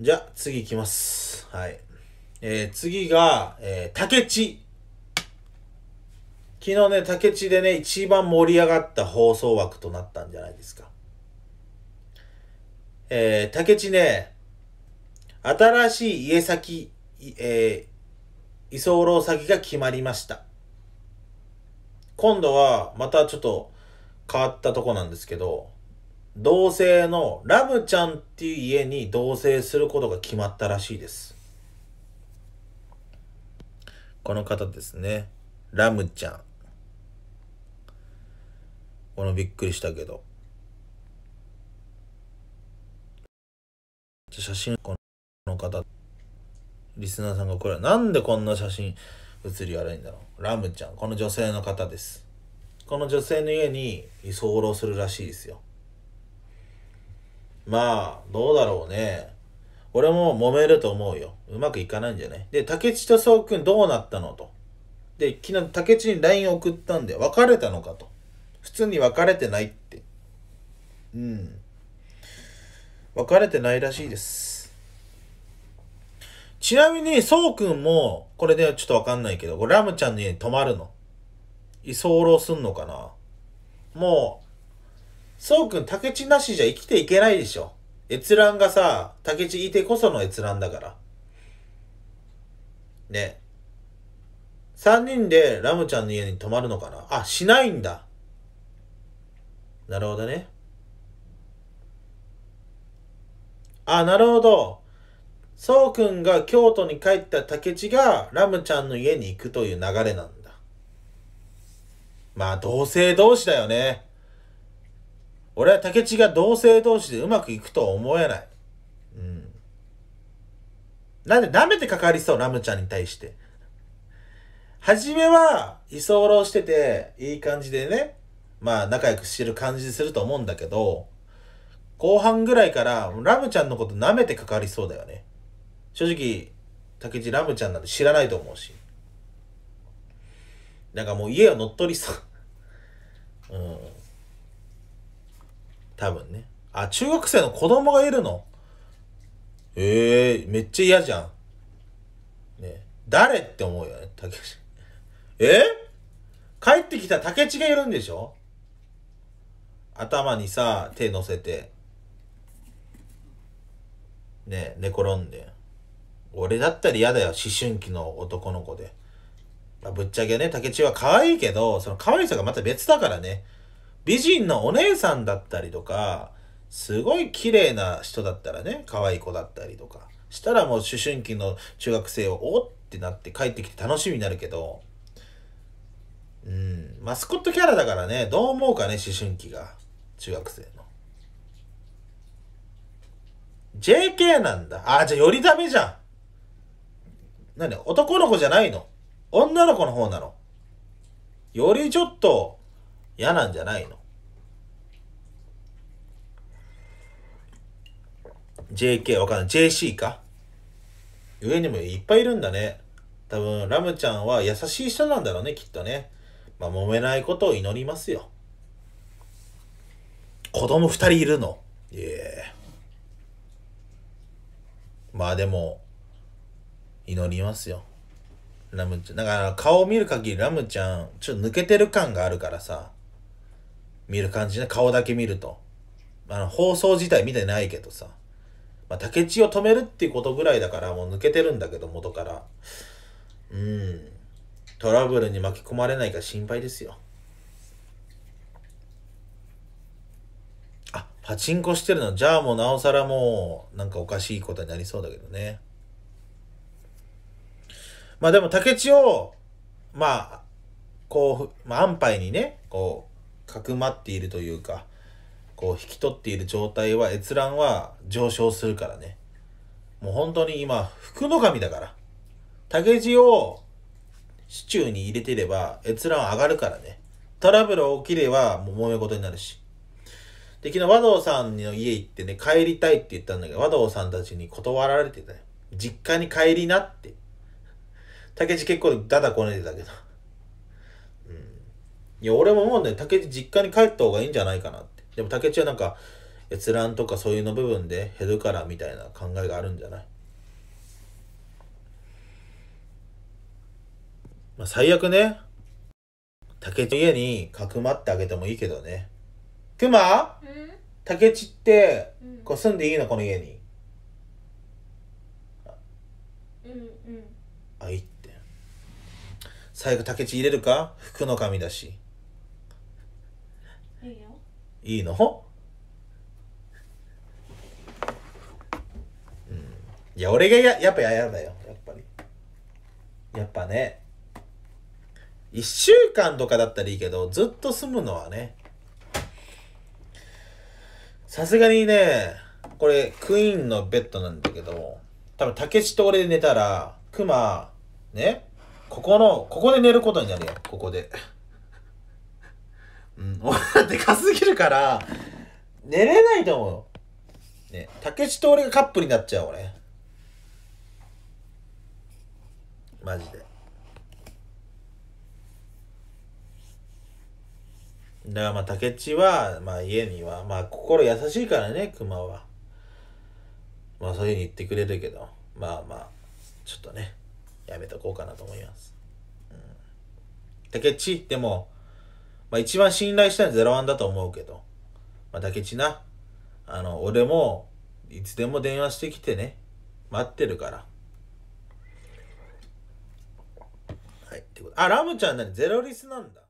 じゃあ、次行きます。はい。えー、次が、えー、竹地。昨日ね、竹地でね、一番盛り上がった放送枠となったんじゃないですか。えー、竹地ね、新しい家先、えー、居候先が決まりました。今度は、またちょっと変わったとこなんですけど、同性のラムちゃんっていう家に同棲することが決まったらしいです。この方ですね。ラムちゃん。このびっくりしたけど。写真、この方。リスナーさんがこれ、なんでこんな写真写り悪いんだろう。ラムちゃん。この女性の方です。この女性の家に居候するらしいですよ。まあ、どうだろうね。俺も揉めると思うよ。うまくいかないんじゃないで、竹内とそうくんどうなったのと。で、昨日竹内に LINE 送ったんで、別れたのかと。普通に別れてないって。うん。別れてないらしいです。ちなみに、そうくんも、これではちょっとわかんないけど、ラムちゃんの家に泊まるの。居候すんのかなもう、そうくん、竹地なしじゃ生きていけないでしょ。閲覧がさ、竹地いてこその閲覧だから。ね。三人でラムちゃんの家に泊まるのかなあ、しないんだ。なるほどね。あ、なるほど。そうくんが京都に帰った竹地がラムちゃんの家に行くという流れなんだ。まあ、同性同士だよね。俺は竹地が同性同士でうまくいくとは思えない。うん。なんで舐めてかかりそう、ラムちゃんに対して。初めは、居候してて、いい感じでね、まあ仲良くしてる感じすると思うんだけど、後半ぐらいから、ラムちゃんのこと舐めてかかりそうだよね。正直、竹地ラムちゃんなんて知らないと思うし。なんかもう家を乗っ取りそう。うん。多分ね。あ、中学生の子供がいるのええー、めっちゃ嫌じゃん。ね。誰って思うよね、たけし。え帰ってきた竹内がいるんでしょ頭にさ、手乗せて。ね、寝転んで。俺だったら嫌だよ、思春期の男の子で。まあ、ぶっちゃけね、竹内は可愛いけど、その可愛さがまた別だからね。美人のお姉さんだったりとか、すごい綺麗な人だったらね、可愛い子だったりとか、したらもう思春期の中学生をおってなって帰ってきて楽しみになるけど、うん、マスコットキャラだからね、どう思うかね、思春期が。中学生の。JK なんだ。あ、じゃあよりダメじゃん。なんで、男の子じゃないの女の子の方なのよりちょっと嫌なんじゃないの JK、わかんない。JC か。上にもいっぱいいるんだね。多分、ラムちゃんは優しい人なんだろうね、きっとね。まあ、揉めないことを祈りますよ。子供二人いるの。いえ。まあでも、祈りますよ。ラムちゃん。だから顔を見る限りラムちゃん、ちょっと抜けてる感があるからさ。見る感じね。顔だけ見ると。あの、放送自体見てないけどさ。まあ、竹地を止めるっていうことぐらいだから、もう抜けてるんだけど、元から。うん。トラブルに巻き込まれないか心配ですよ。あ、パチンコしてるの。じゃあもうなおさらもう、なんかおかしいことになりそうだけどね。まあでも竹地を、まあ、こう、まあ、安牌にね、こう、かくまっているというか、こう引き取っている状態は閲覧は上昇するからね。もう本当に今、福の神だから。竹地を市中に入れてれば閲覧上がるからね。トラブル起きればもう揉め事になるし。で、昨日和道さんの家行ってね、帰りたいって言ったんだけど、和道さんたちに断られてたよ。実家に帰りなって。竹地結構ダダこねてたけど。うん。いや、俺も思うんだよ。竹地実家に帰った方がいいんじゃないかなって。でも竹内はなんか閲覧とかそういうの部分で減るからみたいな考えがあるんじゃない、まあ、最悪ね竹内家にかくまってあげてもいいけどねクマ竹内ってこう住んでいいのこの家にあいいって最後竹内入れるか服の神だしいいよいいのうん。いや、俺がや、やっぱややだよ。やっぱり。やっぱね。1週間とかだったらいいけど、ずっと住むのはね。さすがにね、これ、クイーンのベッドなんだけど、多分、武地と俺で寝たら、クマ、ね、ここの、ここで寝ることになるよ。ここで。うん、俺でかすぎるから、寝れないと思うね、竹内と俺がカップになっちゃう俺。マジで。だからまあ竹内は、まあ家には、まあ心優しいからね、熊は。まあそういうふうに言ってくれるけど、まあまあ、ちょっとね、やめとこうかなと思います。うん、竹内、でも、まあ一番信頼したいのはゼロワンだと思うけど、まあ竹地な、あの、俺も、いつでも電話してきてね、待ってるから。はい、ってこと。あ、ラムちゃん何ゼロリスなんだ。